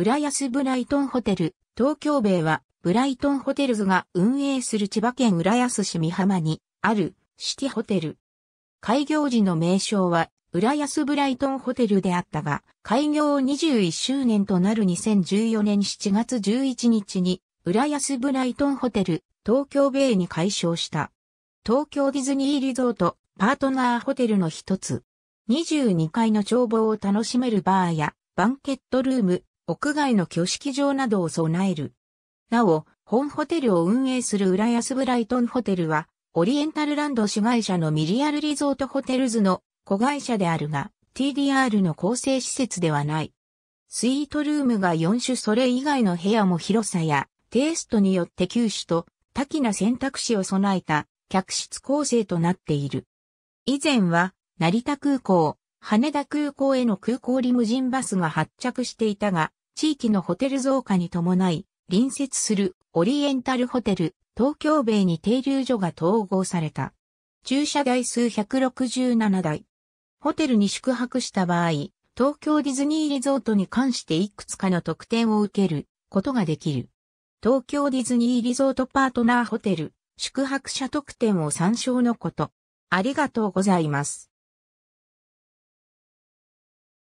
浦安ブライトンホテル、東京米は、ブライトンホテルズが運営する千葉県浦安市美浜にあるシティホテル。開業時の名称は、浦安ブライトンホテルであったが、開業21周年となる2014年7月11日に、浦安ブライトンホテル、東京米に改称した。東京ディズニーリゾート、パートナーホテルの一つ。22階の眺望を楽しめるバーや、バンケットルーム、屋外の挙式場などを備える。なお、本ホテルを運営する浦安ブライトンホテルは、オリエンタルランド市会社のミリアルリゾートホテルズの子会社であるが、TDR の構成施設ではない。スイートルームが4種それ以外の部屋も広さやテイストによって9種と多岐な選択肢を備えた客室構成となっている。以前は成田空港、羽田空港への空港リムジンバスが発着していたが、地域のホテル増加に伴い、隣接するオリエンタルホテル、東京米に停留所が統合された。駐車台数167台。ホテルに宿泊した場合、東京ディズニーリゾートに関していくつかの特典を受けることができる。東京ディズニーリゾートパートナーホテル、宿泊者特典を参照のこと。ありがとうございます。